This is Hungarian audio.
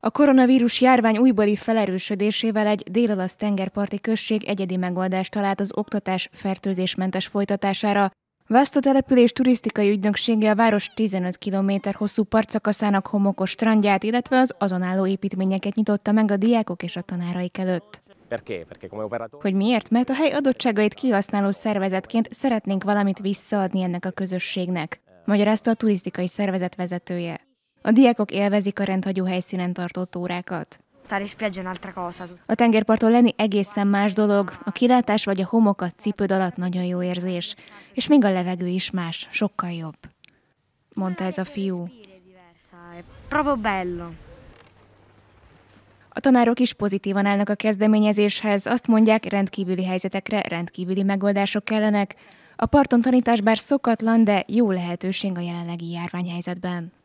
A koronavírus járvány újbóli felerősödésével egy délalasz tengerparti község egyedi megoldást talált az oktatás fertőzésmentes folytatására. Vásztó település turisztikai ügynöksége a város 15 km hosszú partszakaszának homokos strandját, illetve az azon álló építményeket nyitotta meg a diákok és a tanáraik előtt. Hogy miért? Mert a hely adottságait kihasználó szervezetként szeretnénk valamit visszaadni ennek a közösségnek, magyarázta a turisztikai szervezet vezetője. A diákok élvezik a rendhagyó helyszínen tartott órákat. A tengerparton lenni egészen más dolog, a kilátás vagy a homok a cipőd alatt nagyon jó érzés, és még a levegő is más, sokkal jobb, mondta ez a fiú. A tanárok is pozitívan állnak a kezdeményezéshez, azt mondják, rendkívüli helyzetekre rendkívüli megoldások kellenek. A parton tanítás bár szokatlan, de jó lehetőség a jelenlegi járványhelyzetben.